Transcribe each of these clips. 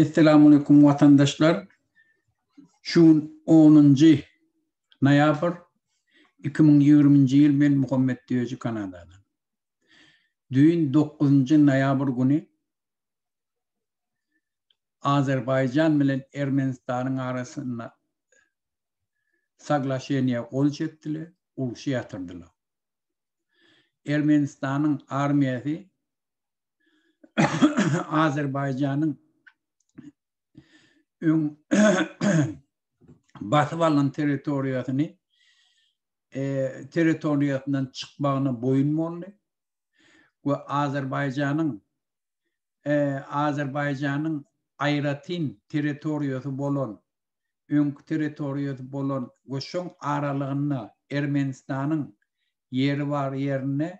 Esselamu Aleyküm vatandaşlar. Şun 10. noyabr 2020 yıl ben Muhammed Diyoji Kanada'dan. Düğün 9. noyabr günü Azerbaycan bilen Ermenistan'ın arasında saglaşeniye ol çektili, uluşu şey yatırdılar. Ermenistan'ın armiyası Azerbaycan'ın ün Batıvalan teritoriyatını e, teritoriyatından çıkmağına boyun molli ve Azerbaycan'ın e, Azerbaycan'ın ayratin territoriýasy bolon ün territoriýasy bolon ve şun aralığına Ermenistan'ın yeri var yerine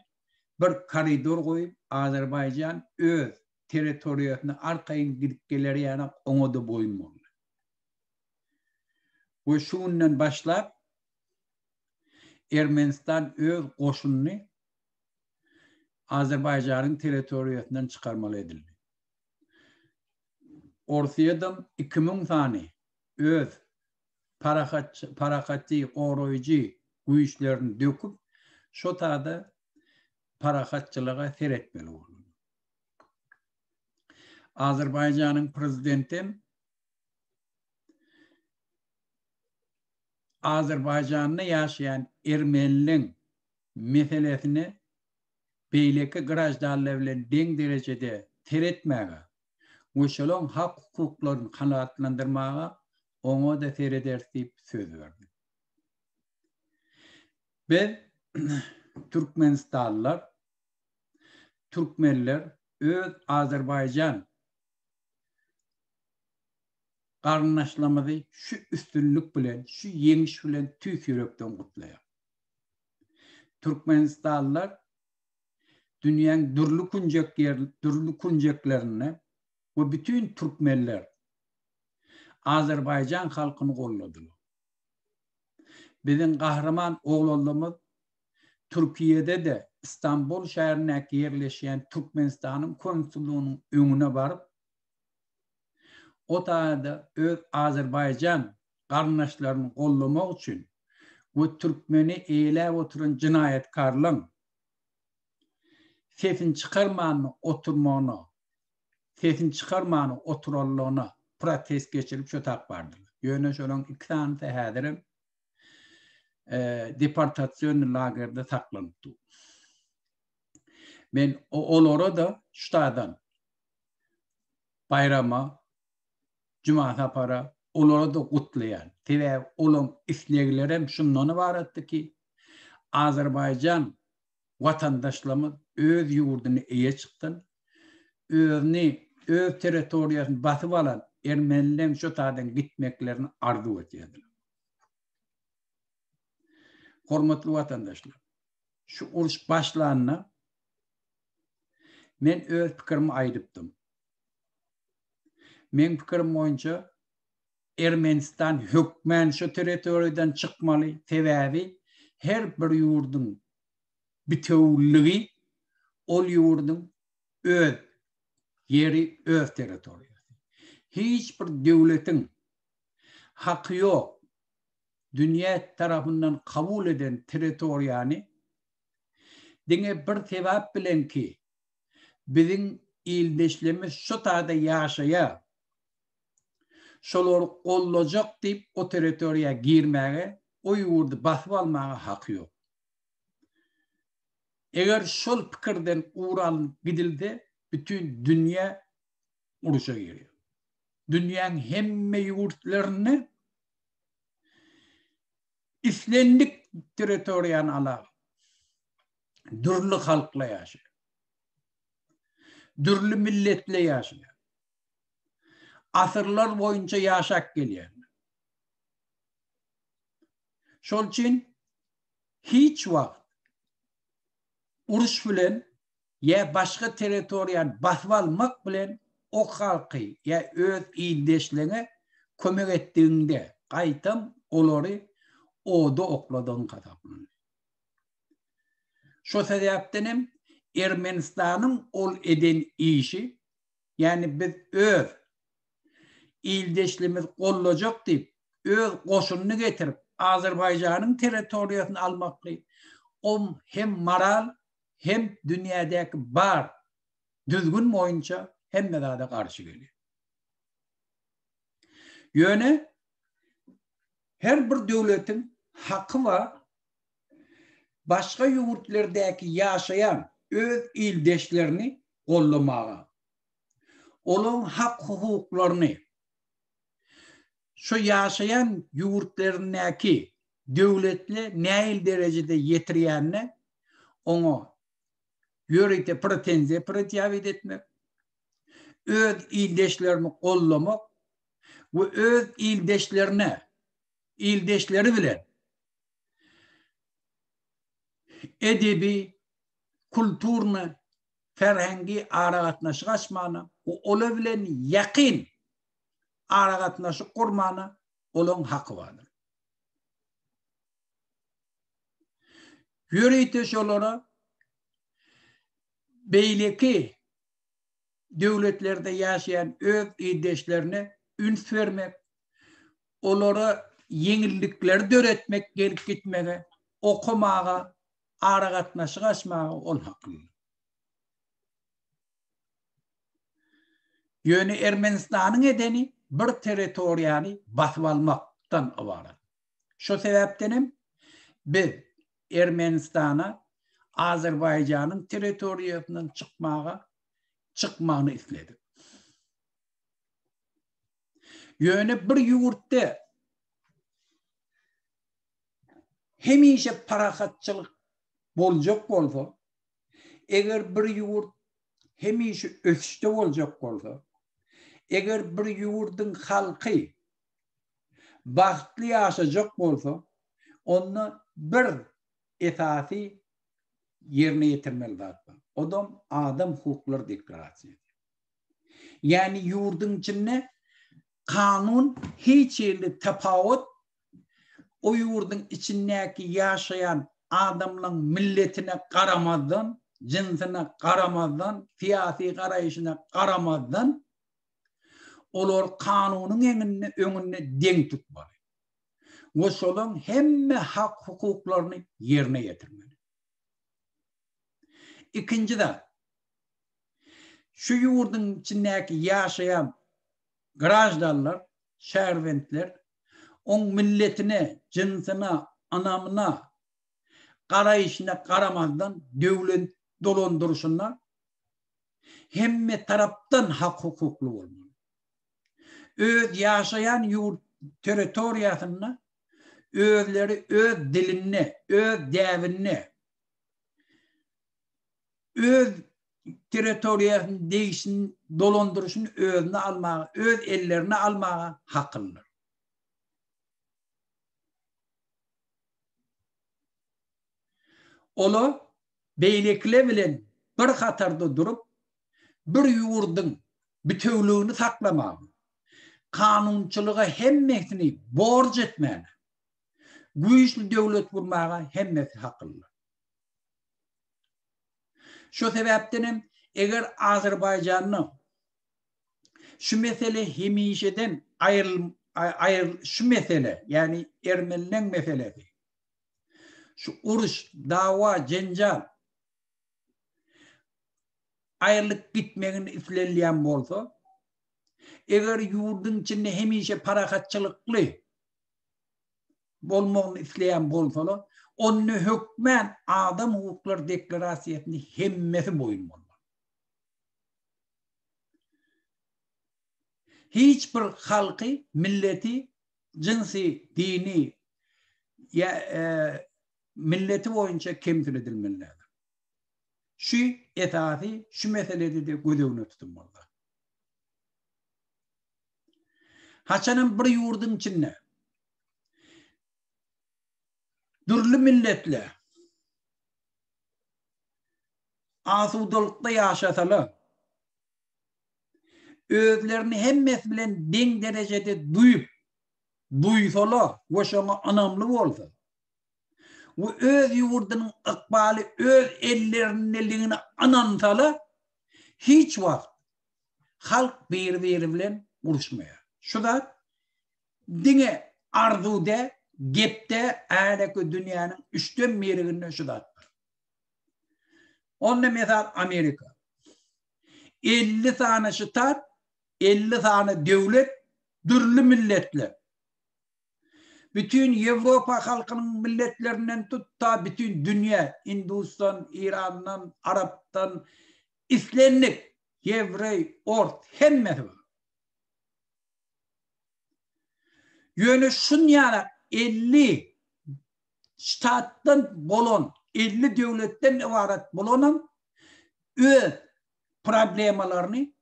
bir koridor goýup Azerbaycan öz territoriýatyna arkaýyn gidip geleri ýa-da oňa da boýunmaly. Bu şuňdan başlap Ermenistan öz goşunyny Azerbaycan'ın teritoriyatından çıkarmalı edildi. Orsiyadan 2000 tane öz parakatçı, parakatçı, oroyucu bu işlerini döküp da tada parakatçılığa seyretmeli Azerbaycan'ın prezidenti Azerbaycan'da yaşayan Ermenilin meselesini beyleki grajdarlarla den derecede teretmäge, oşolon hak hukuklaryny kanaatlandyrmaga onu da tereder diýip söz verdi. Biz Türkmenistanlar, Türkmenler öz Azerbaycan karınlaşlamada şu üstünlük bilen, şu yeniş bilen Türk yürekten kutlayam. Türkmenistanlılar dünyanın dürlü kuncak yer, dürlü kuncaklarını ve bütün Türkmenler Azerbaycan halkını kolladılar. Bizim kahraman oğlanlarımız Türkiye'de de İstanbul şehrine yerleşen Türkmenistan'ın konsulluğunun önüne varıp o da öz Azerbaycan kardeşlerini kollamak için bu Türkmeni eyle oturun cinayetkarlığın fefin çıkarmanı oturmanı fefin çıkarmanı oturalığını protest geçirip şu tak vardır. Yöne şolun iki tane tehadirim e, deportasyon lagerde saklanıptı. Ben o olora da şutadan bayrama Cuma sapara olara da kutlayan. Tire olum isleglerem şun nonu var ki Azerbaycan vatandaşlamı öz yurdunu eye çıktın. Örni öz teritoriyasını batı alan Ermenilerin şu gitmeklerini ardu ötüyedin. Hormatlı vatandaşlar. Şu uruş başlanına men öz pikirimi ayrıptım. men pikirim boýunça Ermenistan hökmen şu territoriýadan çykmaly tebäbi her bir ýurdun bitewligi ol ýurdun öz yeri öz territoriýasy. Hiç bir döwletiň haqqy ýok dünýä tarapyndan kabul eden territoriýany diňe bir tebäp bilenki biziň ýyldeşlemiz şu taýda ýaşaýar şolar kollacak deyip o teritoriya girmeye, o yurdu basıp almaya hakkı yok. Eğer şol pikirden uğran gidildi, bütün dünya uruşa giriyor. Dünyanın hemme yurtlarını İslendik teritoriyan ala. Dürlü halkla yaşıyor. Dürlü milletle yaşıyor asırlar boyunca yaşak geliyor. Şol için hiç vakit uruş bilen ya başka teritoriyan basıp almak bilen o halkı ya öz iğdeşliğine kömek ettiğinde oları o da okladan kataplanır. Şu sebeptenim Ermenistan'ın ol eden işi yani biz öz ildeşlimiz kollacak deyip öz koşununu getirip Azerbaycan'ın teritoriyasını almak deyip o hem moral hem dünyadaki bar düzgün mü hem de daha da karşı geliyor. Yöne her bir devletin hakkı var. Başka yurtlardaki yaşayan öz ildeşlerini kollamağa. Onun hak hukuklarını şu yaşayan yurtlarındaki devletle neyil derecede yetiryenle onu yörükte pretenziye pretiyavit etmek, öz ildeşlerini kollamak ve öz ildeşlerine, ildeşleri bile edebi, kulturni, ferhengi aragatnaşgaşmana ve ola bilen yakin aragatnaşı qurmanı olon haqı wadı. Yürüyte şolara beýleki döwletlerde yaşayan öz iddeşlerine üns vermek, olara yenillikler döretmek gelip gitmeni, okumaga, aragatnaşı kaçmağa ol haqı wadı. Yöni Ermenistan'ın edeni bir territoriýany basyp almaktan ibarat. Şu sebeptenim, biz Ermenistana Azerbaycanın territoriýasyndan çykmaga çykmagyny isledik. Yöne bir yurtda hemişe parasatçılık bolcak bolsa, Eğer bir yurt işe öksüşte olacak bolsa, Eger bir yurdun halqi baxtli aşa bolsa, onu bir etati yerine yetirmel lazım. Odam adam hukuklar deklarasiyasi. Yani yurdun içinde kanun hiç yerli tapawut o yurdun içindeki yaşayan adamlar milletine qaramadan, jinsine qaramadan, fiati qarayışına qaramadan olar kanunun öňüne öňüne deň tutmaly. we şolan hemme hak hukuklaryny yerine getirmeli. İkinci de şu yurdun içindeki yaşayan grajdanlar, şerventler, on milletine, cinsine, anamına, kara karayışına karamazdan dövlen dolonduruşunlar hemme taraftan hak hukuklu olmalı. Öğüt yaşayan yurt teritoriyasını, öğütleri, öğüt dilini, öğüt devini, öğüt teritoriyasını değişin, dolandırışın öğütünü almağa, öğüt ellerini almağa haklıdır. Olu beylikle bilen bir hatarda durup bir yurdun bütövlüğünü saklamağı kanunçılığa hemmesini borç etmeli. Güýçli döwlet gurmağa hemmesi haklı. Şu sebäpden eğer Azerbaycanny şu mesele hemişeden ayrıl ayır şu mesele yani Ermenilerin meselesi. Şu uruş, dava, cencal ayrılık bitmegini iflerleyen bolsa Eger yurdun içinde hemişe parakatçılıklı bolmogun isleyen bolsolo, onu hükmen adam hukuklar deklarasiyetini hemmesi boyun bolmaz. Hiç bir halkı, milleti, cinsi, dini ya e, milleti boyunca kemtül edilmenler. Şu etafi, şu meselede de gödevini tutunmalılar. Haçanın bir yurdun içinde. Dürlü milletle. Azu dolukta yaşasalı. Öğütlerini hem mesbilen den derecede duyup, duysalı, koşama anamlı olsa. Bu öz yurdunun ıkbali, öz ellerinin elini anamsalı, hiç var. Halk bir veri bilen buluşmaya. Şular dine arzuda gepte erdeki dünyanın üstün birinin da. Onun mesela Amerika. 50 tane şıtar, 50 tane devlet, dürlü milletler. Bütün Avrupa halkının milletlerinden tutta, bütün dünya, Hindistan, İran'dan, Arap'tan, İslenlik, Yevrey, Ort, hemmeti var. yönüşünýär 50 ştatdan bolan, 50 devletten ibaret bulunan ö problemalaryny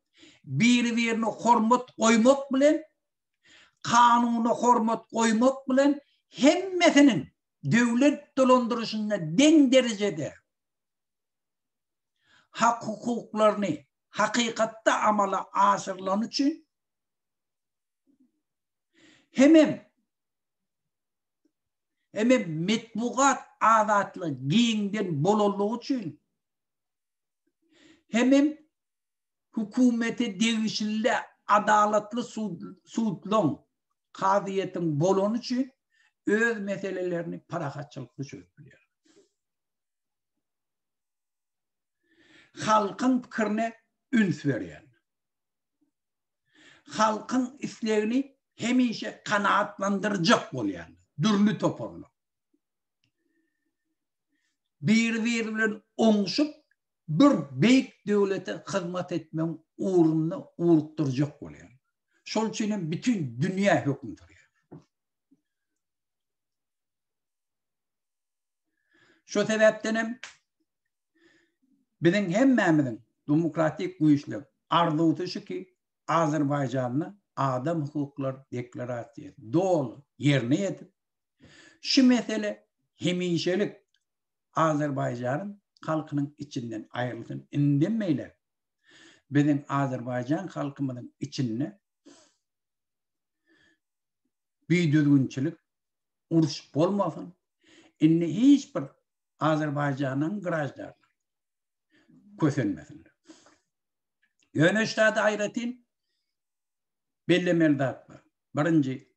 bir-birini hormat goýmak bilen, kanunu hormat koymak bilen hemmesiniň döwlet dolandyrışyna deň derejede hak hukuklaryny hakikatte amala aşyrlan üçin Hemem Hemem metbuat adatlı giyinden bololluğu için. Hemem hükümete devişille adalatlı sudlon kaziyetin bolonu için öz meselelerini parakatçılıklı çözülüyor. Halkın fikrine üns veren. Halkın islerini hemişe kanaatlandıracak bol yani. Dürlü toporlu. Birbirinin onuşup bir büyük devlete hizmet etmem uğruna uğurtturacak bol yani. Şol için bütün dünya hükümdür yani. Şu sebepten bizim hemmemizin demokratik uyuşlu arzusu şu ki Azerbaycan'ı adam hukukları deklarasyonu doğal yerine yetip şu mesele hemişelik Azerbaycan'ın halkının içinden ayrıldın indemeyler. Bizim Azerbaycan halkımızın içinde bir düzgünçülük uruş olmasın. Inni hiçbir Azerbaycan'ın grajdarlar. Kösönmesinler. Yönüştade ayretin belli merdaklar. Birinci,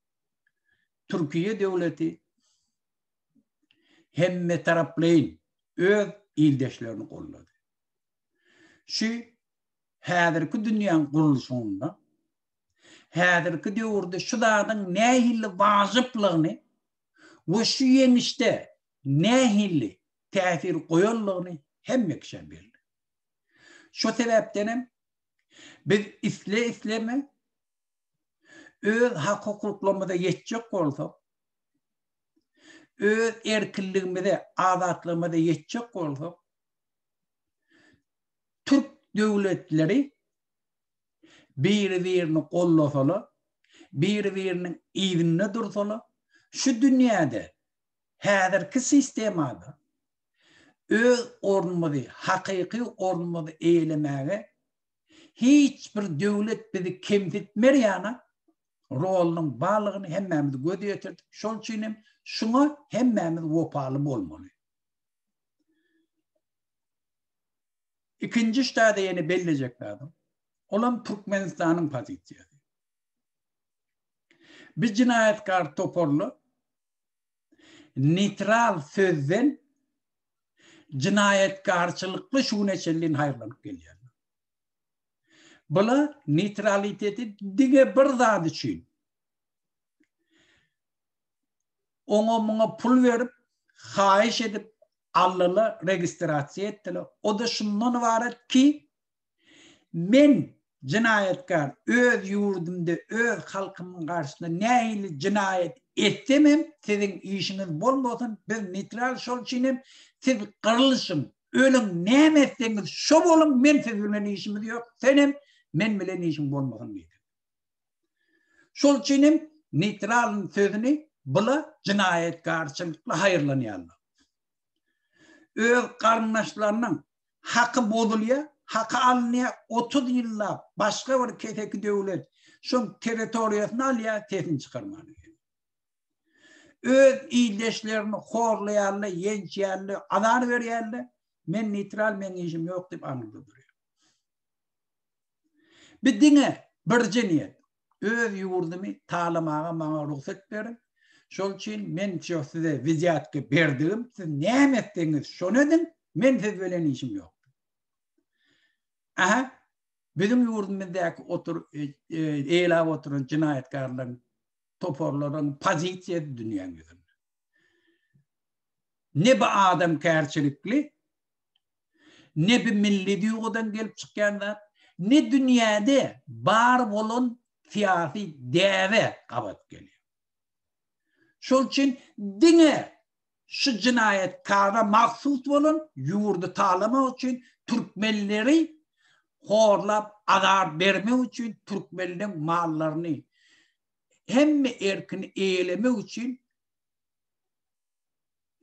Türkiye devleti hemme taraflayın öz ildeşlerini kolladı. Şu häzirki dünyanın kuruluşunda häzirki döwürde şu dağdan nähilli vazyplygyny we şu ýenişde nähilli täsir goýanlygyny hemme kişi berdi. Şu sebeptenem, biz isle isleme Öz hak hukuklarımıza yetecek olsa, öz erkinliğimize, azatlığımıza yetecek olsa, Türk devletleri birbirini kollasalı, birbirinin izinini dursalı, şu dünyada, hazırki sistemada, öz ormuzi, hakiki ormuzi eylemeğe, hiçbir devlet bizi kemzitmer yanak, rolunun bağlığını hemmemiz gödü yetirdik. Şol çinim, şuna hemmemiz vopalı olmalı. İkinci işte de yeni belleyeceklerdi. Olan Turkmenistan'ın pozisyonu. Bir cinayetkar toporlu nitral sözden cinayetkarçılıklı şuneçelliğin hayırlanıp geliyor. Bula neutraliteti dige bir zat üçin. Oňa muňa pul berip, haýyş edip allyny registrasiýa etdiler. O da şundan ibaret ki men jinayetkar öz ýurdumda, öz halkymyň garşysynda näýli jinayet etdimem, sizin işiniz bolmasyn, biz neutral şol çinim, siz qırılışım, ölüm nämetdiňiz, şo bolum men sizin işimiz ýok. Senem men bilen işim bolmagan diýdi. Şol çinim neutral sözüni bula jinayet garçylykla haýyrlanýarlar. Öz garnaşlarynyň haqqy bolulýa, haqqy alnýa 30 ýylla başga bir keteki döwlet şol territoriýasyna alýa tetin çykarmany. Öz iýleşlerini horlaýarlar, ýençiýärler, adar berýärler. Men neutral men işim ýok diýip anlydyr. bir dine bir jeniyet öz yuwurdymy talamağa maňa ruhsat ber. Şol üçin men size viziatky berdim. Siz näme etdiňiz? Şonu edin. Men siz bilen işim ýok. Aha. Bizim yuwurdymyzda otur eýla e, e oturan jinayetkarlaryň toparlanan pozisiýa dünýäňizde. Ne bir adam kärçilikli, ne bir milli duygudan gelip çıkkandat, ne dünyada bar bolun siyasi deve kabat geliyor. Şol için dine şu cinayet kara mahsus olan yurdu talama için Türkmenleri horlap adar verme için Türkmenlerin mallarını hem erkin eyleme için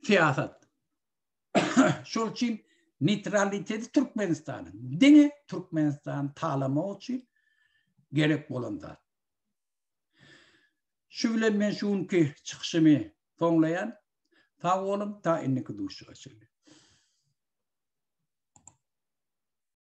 siyaset. Şol için neytraliteti Türkmenistan'ın. Dini Türkmenistan tağlama için gerek bolanda. Şu bilen men şunki çıkışımı fonlayan ta oğlum ta inniki duşuğa çeli.